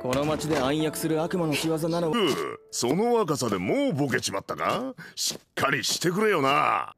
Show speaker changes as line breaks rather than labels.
この町で暗躍する悪魔の仕業なのその若さでもうボケちまったかしっかりしてくれよな